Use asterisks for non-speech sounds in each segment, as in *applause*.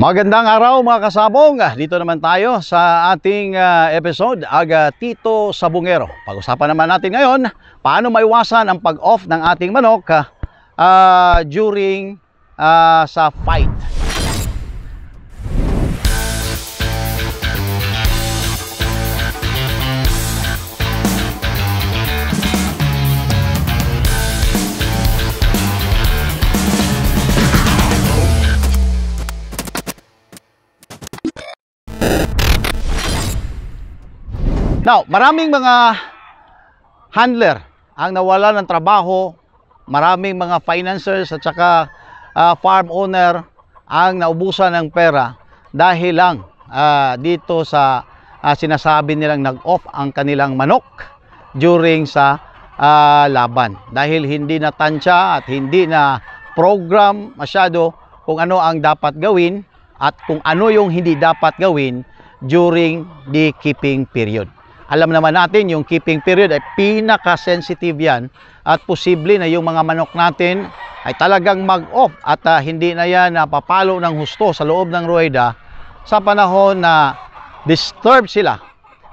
Magandang araw mga kasabong. Dito naman tayo sa ating uh, episode Aga Tito Sabungero. Pag-usapan naman natin ngayon paano maiwasan ang pag-off ng ating manok uh, during uh, sa fight. Now, maraming mga handler ang nawala ng trabaho, maraming mga financiers at saka uh, farm owner ang naubusan ng pera dahil lang uh, dito sa uh, sinasabi nilang nag-off ang kanilang manok during sa uh, laban dahil hindi na tansya at hindi na program masyado kung ano ang dapat gawin at kung ano yung hindi dapat gawin during the keeping period. Alam naman natin yung keeping period ay pinaka-sensitive yan at posible na yung mga manok natin ay talagang mag-off at uh, hindi na yan napapalo ng husto sa loob ng rueda sa panahon na disturb sila,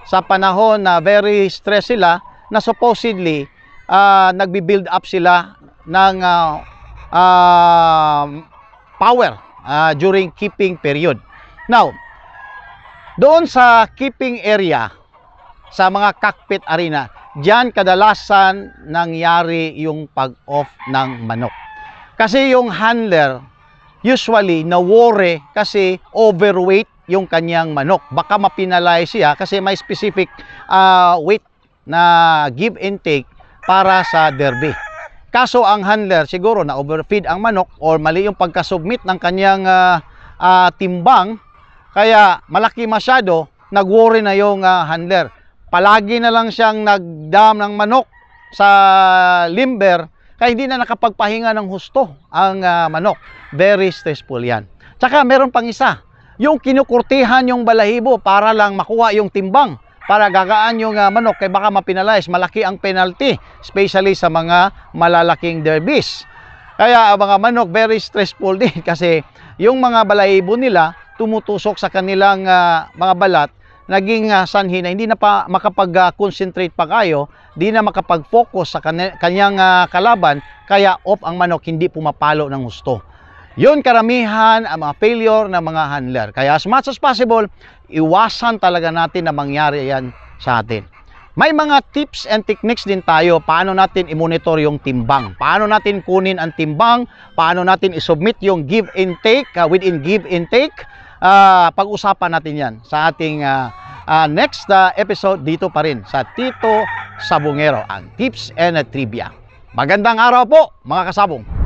sa panahon na very stressed sila na supposedly uh, nagbi-build up sila ng uh, uh, power uh, during keeping period. Now, doon sa keeping area, sa mga cockpit arena. Diyan kadalasan nangyari yung pag-off ng manok. Kasi yung handler, usually na-worry kasi overweight yung kanyang manok. Baka mapinalay siya kasi may specific uh, weight na give and take para sa derby. Kaso ang handler siguro na overfeed ang manok or mali yung pagkasubmit ng kanyang uh, uh, timbang kaya malaki masyado nag-worry na yung uh, handler palagi na lang siyang nagdam ng manok sa limber kaya hindi na nakapagpahinga ng husto ang uh, manok. Very stressful yan. Tsaka meron pang isa, yung kinukurtihan yung balahibo para lang makuha yung timbang para gagaan yung uh, manok kaya baka mapinalize. Malaki ang penalty, especially sa mga malalaking derbies. Kaya ang ah, mga manok, very stressful *laughs* din kasi yung mga balahibo nila tumutusok sa kanilang uh, mga balat naging uh, sanhi na hindi na pa makapag-concentrate pa kayo, hindi na makapag-focus sa kanyang uh, kalaban, kaya off ang manok, hindi pumapalo ng gusto. Yun karamihan ang mga failure ng mga handler. Kaya as much as possible, iwasan talaga natin na mangyari yan sa atin. May mga tips and techniques din tayo paano natin i-monitor yung timbang. Paano natin kunin ang timbang, paano natin i-submit yung give intake uh, ah, within give take uh, pag-usapan natin yan sa ating uh, uh, next uh, episode dito pa rin sa Tito Sabungero, ang tips and trivia. Magandang araw po mga kasabong!